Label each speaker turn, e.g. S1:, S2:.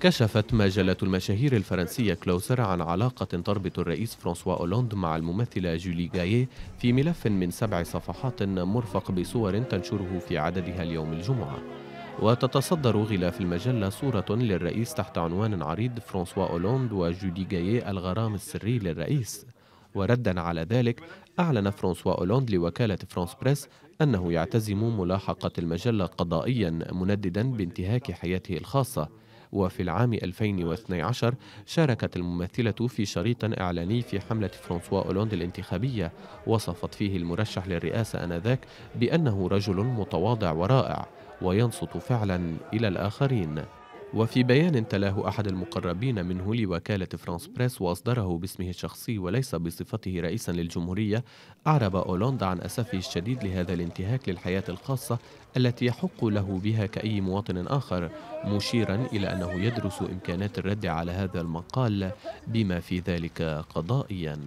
S1: كشفت مجلة المشاهير الفرنسية كلوسر عن علاقة تربط الرئيس فرانسوا أولوند مع الممثلة جولي غايه في ملف من سبع صفحات مرفق بصور تنشره في عددها اليوم الجمعة وتتصدر غلاف المجلة صورة للرئيس تحت عنوان عريض فرانسوا أولوند وجودي غايه الغرام السري للرئيس وردا على ذلك أعلن فرانسوا أولوند لوكالة فرانس بريس أنه يعتزم ملاحقة المجلة قضائيا منددا بانتهاك حياته الخاصة وفي العام 2012 شاركت الممثلة في شريط إعلاني في حملة فرانسوا أولوند الانتخابية وصفت فيه المرشح للرئاسة آنذاك بأنه رجل متواضع ورائع وينصت فعلا إلى الآخرين وفي بيان تلاه أحد المقربين منه لوكالة فرانس بريس وأصدره باسمه الشخصي وليس بصفته رئيسا للجمهورية أعرب أولاند عن أسفه الشديد لهذا الانتهاك للحياة الخاصة التي يحق له بها كأي مواطن آخر مشيرا إلى أنه يدرس إمكانات الرد على هذا المقال بما في ذلك قضائيا